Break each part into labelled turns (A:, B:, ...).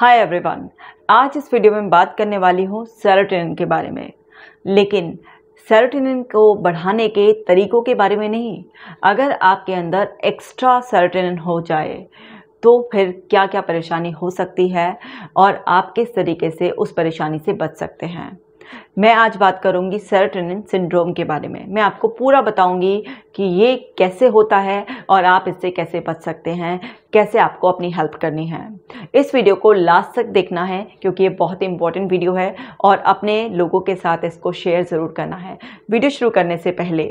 A: hi everyone आज इस video में बात करने वाली हूँ सेरोटोनिन के बारे में लेकिन सेरोटोनिन को बढ़ाने के तरीकों के बारे में नहीं अगर आपके अंदर एक्स्ट्रा सेरोटोनिन हो जाए तो फिर क्या क्या परेशानी हो सकती है और आप किस तरीके से उस परेशानी से बच सकते हैं मैं आज बात करूंगी सेरोटोनिन सिंड्रोम के बारे में मैं आपको पूरा बताऊंगी कि ये कैसे होता है और आप इससे कैसे बच सकते हैं कैसे आपको अपनी हेल्प करनी है इस वीडियो को लास्ट तक देखना है क्योंकि ये बहुत ही इंपॉर्टेंट वीडियो है और अपने लोगों के साथ इसको शेयर ज़रूर करना है वीडियो शुरू करने से पहले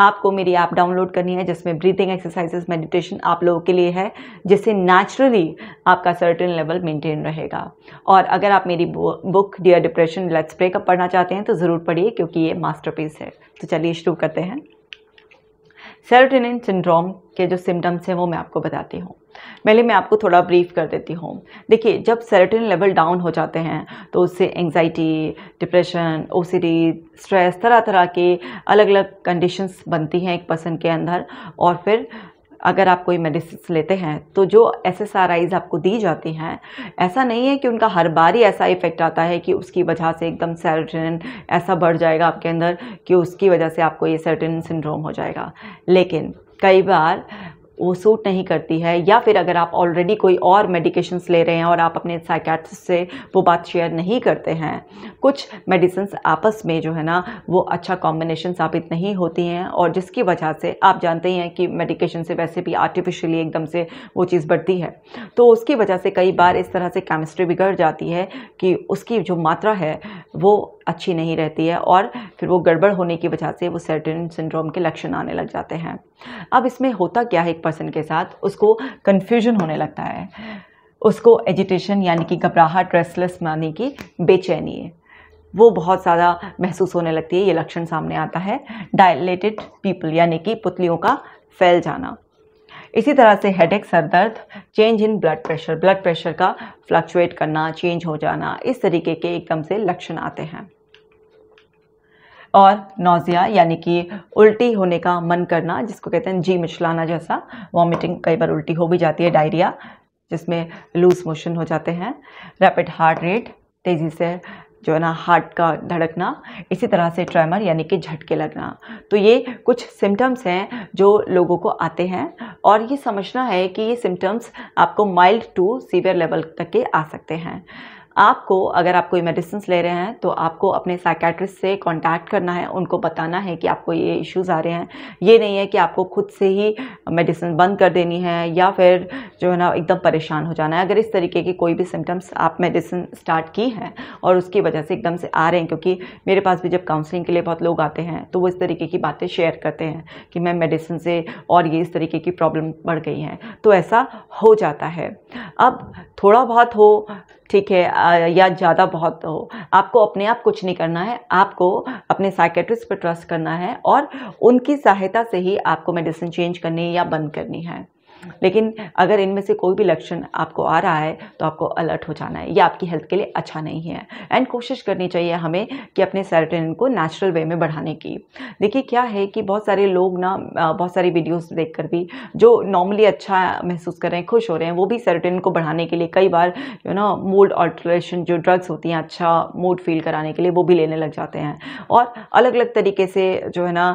A: आपको मेरी ऐप आप डाउनलोड करनी है जिसमें ब्रीथिंग एक्सरसाइजेस मेडिटेशन आप लोगों के लिए है जिससे नेचुरली आपका सर्टन लेवल मेंटेन रहेगा और अगर आप मेरी book dear depression let's breakup पढ़ना चाहते हैं तो ज़रूर पढ़िए क्योंकि ये मास्टरपीस है तो चलिए शुरू करते हैं सेरोटेनिन सिंड्रोम के जो सिम्टम्स हैं वो मैं आपको बताती हूँ पहले मैं आपको थोड़ा ब्रीफ कर देती हूँ देखिए जब सेरेटिन लेवल डाउन हो जाते हैं तो उससे एंजाइटी डिप्रेशन ओ स्ट्रेस तरह तरह के अलग अलग कंडीशंस बनती हैं एक पर्सन के अंदर और फिर अगर आप कोई मेडिसिन लेते हैं तो जो एस एस आर आपको दी जाती हैं ऐसा नहीं है कि उनका हर बार ही ऐसा इफेक्ट आता है कि उसकी वजह से एकदम सेरेटिन ऐसा बढ़ जाएगा आपके अंदर कि उसकी वजह से आपको ये सेरेटिन सिंड्रोम हो जाएगा लेकिन कई बार वो सूट नहीं करती है या फिर अगर आप ऑलरेडी कोई और मेडिकेशंस ले रहे हैं और आप अपने साइकेट्रिस्ट से वो बात शेयर नहीं करते हैं कुछ मेडिसन्स आपस में जो है ना वो अच्छा कॉम्बिनेशन साबित नहीं होती हैं और जिसकी वजह से आप जानते ही हैं कि मेडिकेशन से वैसे भी आर्टिफिशियली एकदम से वो चीज़ बढ़ती है तो उसकी वजह से कई बार इस तरह से केमिस्ट्री बिगड़ जाती है कि उसकी जो मात्रा है वो अच्छी नहीं रहती है और फिर वो गड़बड़ होने की वजह से वो सेरोटोनिन सिंड्रोम के लक्षण आने लग जाते हैं अब इसमें होता क्या है एक पर्सन के साथ उसको कन्फ्यूजन होने लगता है उसको एजिटेशन यानी कि घबराहट रेस्टलेस मानी की बेचैनी है वो बहुत ज़्यादा महसूस होने लगती है ये लक्षण सामने आता है डायलेटेड पीपल यानी कि पुतलियों का फैल जाना इसी तरह से हेडेक सर दर्द change in blood pressure blood pressure का फ्लक्चुएट करना चेंज हो जाना इस तरीके के एकदम से लक्षण आते हैं और नोज़िया यानी कि उल्टी होने का मन करना जिसको कहते हैं जी मिचलाना जैसा वॉमिटिंग कई बार उल्टी हो भी जाती है डायरिया जिसमें लूज मोशन हो जाते हैं रैपिड हार्ट रेट तेज़ी से जो है ना हार्ट का धड़कना इसी तरह से ट्रैमर यानी कि झटके लगना तो ये कुछ सिम्टम्स हैं जो लोगों को आते हैं और ये समझना है कि ये सिम्टम्स आपको माइल्ड टू सीवियर लेवल तक के आ सकते हैं आपको अगर आप कोई मेडिसिन ले रहे हैं तो आपको अपने साइकेट्रिस्ट से कांटेक्ट करना है उनको बताना है कि आपको ये इश्यूज़ आ रहे हैं ये नहीं है कि आपको खुद से ही मेडिसिन बंद कर देनी है या फिर जो है ना एकदम परेशान हो जाना है अगर इस तरीके की कोई भी सिम्टम्स आप मेडिसिन स्टार्ट की हैं और उसकी वजह से एकदम से आ रहे हैं क्योंकि मेरे पास भी जब काउंसलिंग के लिए बहुत लोग आते हैं तो वो इस तरीके की बातें शेयर करते हैं कि मैं मेडिसिन से और ये इस तरीके की प्रॉब्लम बढ़ गई हैं तो ऐसा हो जाता है अब थोड़ा बहुत हो ठीक है या ज़्यादा बहुत हो आपको अपने आप कुछ नहीं करना है आपको अपने साइकेट्रिस्ट पर ट्रस्ट करना है और उनकी सहायता से ही आपको मेडिसिन चेंज करनी या बंद करनी है लेकिन अगर इनमें से कोई भी लक्षण आपको आ रहा है तो आपको अलर्ट हो जाना है ये आपकी हेल्थ के लिए अच्छा नहीं है एंड कोशिश करनी चाहिए हमें कि अपने सेरोटोनिन को नेचुरल वे में बढ़ाने की देखिए क्या है कि बहुत सारे लोग ना बहुत सारी वीडियोस देखकर भी जो नॉर्मली अच्छा महसूस कर रहे हैं खुश हो रहे हैं वो भी सेरोटोनिन को बढ़ाने के लिए कई बार यू नो मूड ऑल्ट्रेशन जो ड्रग्स होती हैं अच्छा मूड फील कराने के लिए वो भी लेने लग जाते हैं और अलग अलग तरीके से जो है ना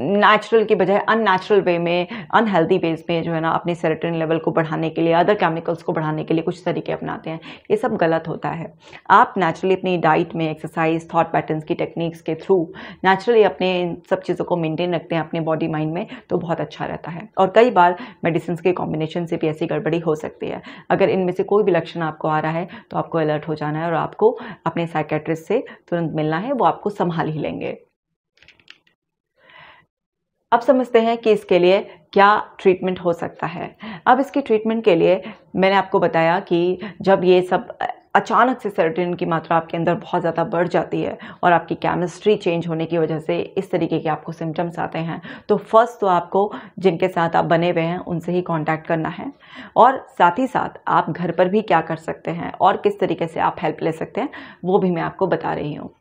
A: नेचुरल के बजाय अननेचुरल वे में अनहेल्दी वेज में में जो है ना अपने सेरेटन लेवल को बढ़ाने के लिए अदर केमिकल्स को बढ़ाने के लिए कुछ तरीके अपनाते हैं ये सब गलत होता है आप नेचुरली अपनी डाइट में एक्सरसाइज थाट पैटर्न्स की टेक्निक्स के थ्रू नेचुरली अपने इन सब चीज़ों को मेनटेन रखते हैं अपने बॉडी माइंड में तो बहुत अच्छा रहता है और कई बार मेडिसिन के कॉम्बिनेशन से भी ऐसी गड़बड़ी हो सकती है अगर इनमें से कोई भी लक्षण आपको आ रहा है तो आपको अलर्ट हो जाना है और आपको अपने साइकेट्रिस्ट से तुरंत मिलना है वो आपको संभाल ही लेंगे अब समझते हैं कि इसके लिए क्या ट्रीटमेंट हो सकता है अब इसकी ट्रीटमेंट के लिए मैंने आपको बताया कि जब ये सब अचानक से सर्टिन की मात्रा आपके अंदर बहुत ज़्यादा बढ़ जाती है और आपकी केमिस्ट्री चेंज होने की वजह से इस तरीके के आपको सिम्टम्स आते हैं तो फर्स्ट तो आपको जिनके साथ आप बने हुए हैं उनसे ही कांटेक्ट करना है और साथ ही साथ आप घर पर भी क्या कर सकते हैं और किस तरीके से आप हेल्प ले सकते हैं वो भी मैं आपको बता रही हूँ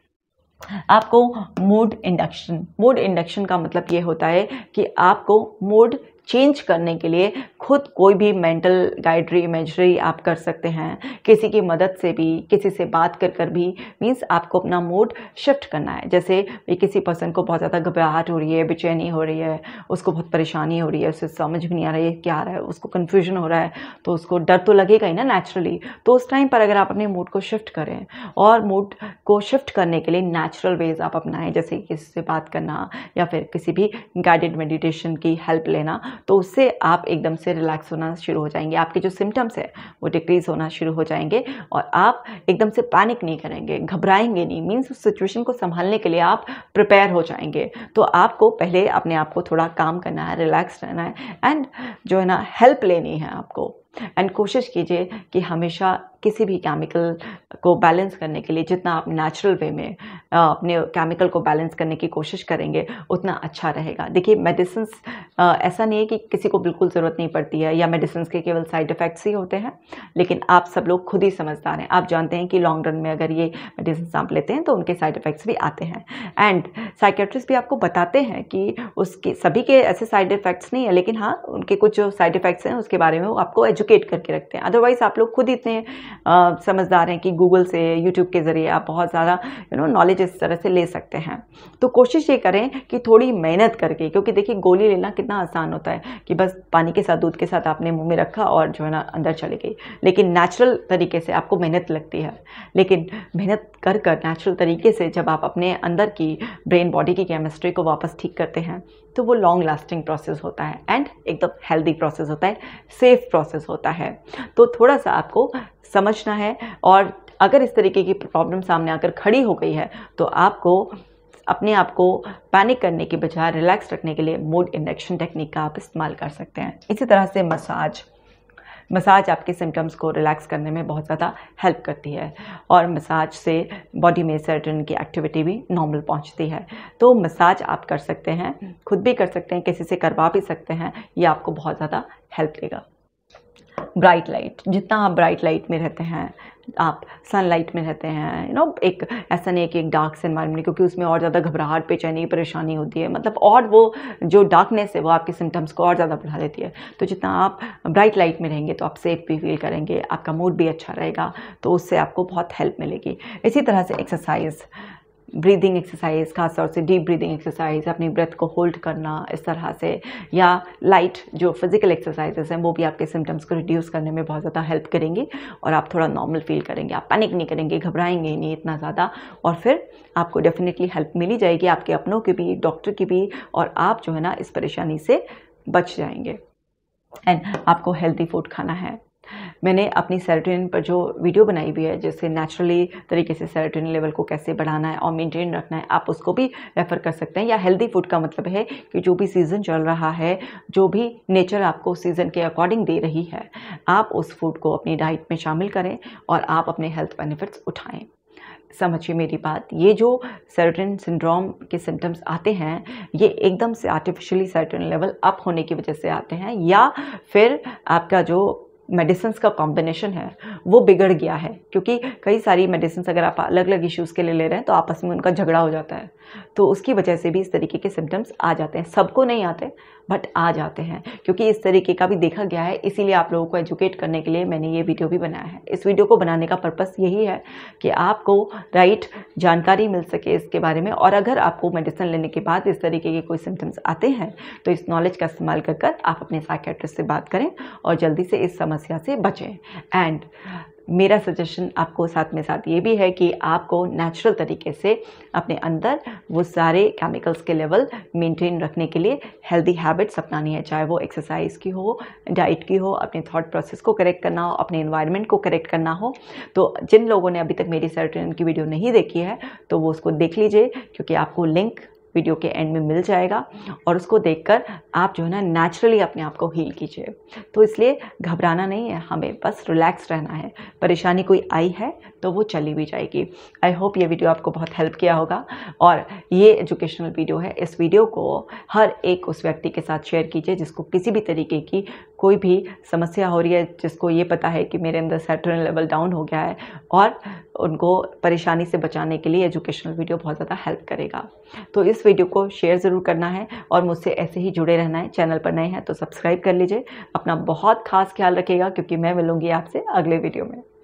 A: आपको मोड इंडक्शन मोड इंडक्शन का मतलब ये होता है कि आपको मोड चेंज करने के लिए खुद कोई भी मेंटल गाइडरी इमेजरी आप कर सकते हैं किसी की मदद से भी किसी से बात कर कर भी मीन्स आपको अपना मूड शिफ्ट करना है जैसे किसी पर्सन को बहुत ज़्यादा घबराहट हो रही है बेचैनी हो रही है उसको बहुत परेशानी हो रही है उसे समझ भी नहीं आ रही है क्या आ रहा है उसको कन्फ्यूजन हो रहा है तो उसको डर तो लगेगा ही ना नेचुरली तो उस टाइम पर अगर आप अपने मूड को शिफ्ट करें और मूड को शिफ्ट करने के लिए नेचुरल वेज आप अपनाएं जैसे किसी से बात करना या फिर किसी भी गाइडेड मेडिटेशन की हेल्प लेना तो उससे आप एकदम से रिलैक्स होना शुरू हो जाएंगे आपके जो सिम्टम्स हैं वो डिक्रीज़ होना शुरू हो जाएंगे और आप एकदम से पैनिक नहीं करेंगे घबराएंगे नहीं मीन्स उस सिचुएशन को संभालने के लिए आप प्रिपेयर हो जाएंगे तो आपको पहले अपने आप को थोड़ा काम करना है रिलैक्स रहना है एंड जो है ना हेल्प लेनी है आपको एंड कोशिश कीजिए कि हमेशा किसी भी केमिकल को बैलेंस करने के लिए जितना आप नेचुरल वे में अपने केमिकल को बैलेंस करने की कोशिश करेंगे उतना अच्छा रहेगा देखिए मेडिसिन ऐसा नहीं है कि किसी को बिल्कुल ज़रूरत नहीं पड़ती है या मेडिसिन के केवल साइड इफ़ेक्ट्स ही होते हैं लेकिन आप सब लोग खुद ही समझदार हैं आप जानते हैं कि लॉन्ग रन में अगर ये मेडिसिन आप लेते हैं तो उनके साइड इफ़ेक्ट्स भी आते हैं एंड साइकेट्रिस्ट भी आपको बताते हैं कि उसके सभी के ऐसे साइड इफ़ेक्ट्स नहीं है लेकिन हाँ उनके कुछ जो साइड इफ़ेक्ट्स हैं उसके बारे में वो आपको एजुकेट करके रखते हैं अदरवाइज़ आप लोग खुद इतने समझदार हैं कि गूगल से यूट्यूब के ज़रिए आप बहुत ज़्यादा यू नो नॉलेज इस तरह से ले सकते हैं तो कोशिश ये करें कि थोड़ी मेहनत करके क्योंकि देखिए गोली लेना कितना आसान होता है कि बस पानी के साथ दूध के साथ आपने मुँह में रखा और जो है ना अंदर चली गई लेकिन नेचुरल तरीके से आपको मेहनत लगती है लेकिन मेहनत कर कर नेचुरल तरीके से जब आप अपने अंदर की ब्रेन बॉडी की केमिस्ट्री को वापस ठीक करते हैं तो वो लॉन्ग लास्टिंग प्रोसेस होता है एंड एकदम हेल्दी प्रोसेस होता है सेफ प्रोसेस होता है तो थोड़ा सा आपको समझना है और अगर इस तरीके की प्रॉब्लम सामने आकर खड़ी हो गई है तो आपको अपने आप को पैनिक करने के बजाय रिलैक्स रखने के लिए मूड इंडक्शन टेक्निक का आप इस्तेमाल कर सकते हैं इसी तरह से मसाज मसाज आपके सिम्टम्स को रिलैक्स करने में बहुत ज़्यादा हेल्प करती है और मसाज से बॉडी में सर्टन की एक्टिविटी भी नॉर्मल पहुंचती है तो मसाज आप कर सकते हैं खुद भी कर सकते हैं किसी से करवा भी सकते हैं ये आपको बहुत ज़्यादा हेल्प देगा ब्राइट लाइट जितना आप ब्राइट लाइट में रहते हैं आप सनलाइट में रहते हैं यू नो एक ऐसा नहीं है कि एक डार्क से इन्वायरमेंट क्योंकि उसमें और ज़्यादा घबराहट बेचैनी परेशानी होती है मतलब और वो जो डार्कनेस है वो आपके सिम्टम्स को और ज़्यादा बढ़ा देती है तो जितना आप ब्राइट लाइट में रहेंगे तो आप सेफ भी फील करेंगे आपका मूड भी अच्छा रहेगा तो उससे आपको बहुत हेल्प मिलेगी इसी तरह से एक्सरसाइज ब्रीदिंग एक्सरसाइज खासतौर से डीप ब्रीदिंग एक्सरसाइज अपनी ब्रेथ को होल्ड करना इस तरह से या लाइट जो फिज़िकल एक्सरसाइजेस हैं वो भी आपके सिम्टम्स को रिड्यूस करने में बहुत ज़्यादा हेल्प करेंगी और आप थोड़ा नॉर्मल फील करेंगे आप पैनिक नहीं करेंगे घबराएंगे नहीं इतना ज़्यादा और फिर आपको डेफिनेटली हेल्प मिली जाएगी आपके अपनों की भी डॉक्टर की भी और आप जो है ना इस परेशानी से बच जाएंगे एंड आपको हेल्दी फूड खाना है मैंने अपनी सेरोटोनिन पर जो वीडियो बनाई हुई है जैसे नेचुरली तरीके से सेरोटोनिन लेवल को कैसे बढ़ाना है और मेंटेन रखना है आप उसको भी रेफ़र कर सकते हैं या हेल्दी फूड का मतलब है कि जो भी सीज़न चल रहा है जो भी नेचर आपको सीज़न के अकॉर्डिंग दे रही है आप उस फूड को अपनी डाइट में शामिल करें और आप अपने हेल्थ बेनिफिट्स उठाएँ समझिए मेरी बात ये जो सर्टन सिंड्रोम के सिम्टम्स आते हैं ये एकदम से आर्टिफिशियली सर्टन लेवल अप होने की वजह से आते हैं या फिर आपका जो मेडिसिन का कॉम्बिनेशन है वो बिगड़ गया है क्योंकि कई सारी मेडिसिन अगर आप अलग अलग इश्यूज़ के लिए ले रहे हैं तो आपस में उनका झगड़ा हो जाता है तो उसकी वजह से भी इस तरीके के सिम्टम्स आ जाते हैं सबको नहीं आते बट आ जाते हैं क्योंकि इस तरीके का भी देखा गया है इसीलिए आप लोगों को एजुकेट करने के लिए मैंने ये वीडियो भी बनाया है इस वीडियो को बनाने का पर्पस यही है कि आपको राइट जानकारी मिल सके इसके बारे में और अगर आपको मेडिसिन लेने के बाद इस तरीके के कोई सिम्टम्स आते हैं तो इस नॉलेज का इस्तेमाल कर आप अपने साइकेट्रिस्ट से बात करें और जल्दी से इस समझ समस्या से बचें एंड मेरा सजेशन आपको साथ में साथ ये भी है कि आपको नेचुरल तरीके से अपने अंदर वो सारे केमिकल्स के लेवल मेंटेन रखने के लिए हेल्दी हैबिट्स अपनानी है चाहे वो एक्सरसाइज की हो डाइट की हो अपने थॉट प्रोसेस को करेक्ट करना हो अपने इन्वायरमेंट को करेक्ट करना हो तो जिन लोगों ने अभी तक मेरी सर्टन की वीडियो नहीं देखी है तो वो उसको देख लीजिए क्योंकि आपको लिंक वीडियो के एंड में मिल जाएगा और उसको देखकर आप जो है ना नेचुरली अपने आप को हील कीजिए तो इसलिए घबराना नहीं है हमें बस रिलैक्स रहना है परेशानी कोई आई है तो वो चली भी जाएगी आई होप ये वीडियो आपको बहुत हेल्प किया होगा और ये एजुकेशनल वीडियो है इस वीडियो को हर एक उस व्यक्ति के साथ शेयर कीजिए जिसको किसी भी तरीके की कोई भी समस्या हो रही है जिसको ये पता है कि मेरे अंदर सेटोरिन लेवल डाउन हो गया है और उनको परेशानी से बचाने के लिए एजुकेशनल वीडियो बहुत ज़्यादा हेल्प करेगा तो इस वीडियो को शेयर ज़रूर करना है और मुझसे ऐसे ही जुड़े रहना है चैनल पर नए हैं तो सब्सक्राइब कर लीजिए अपना बहुत खास ख्याल रखिएगा क्योंकि मैं मिलूँगी आपसे अगले वीडियो में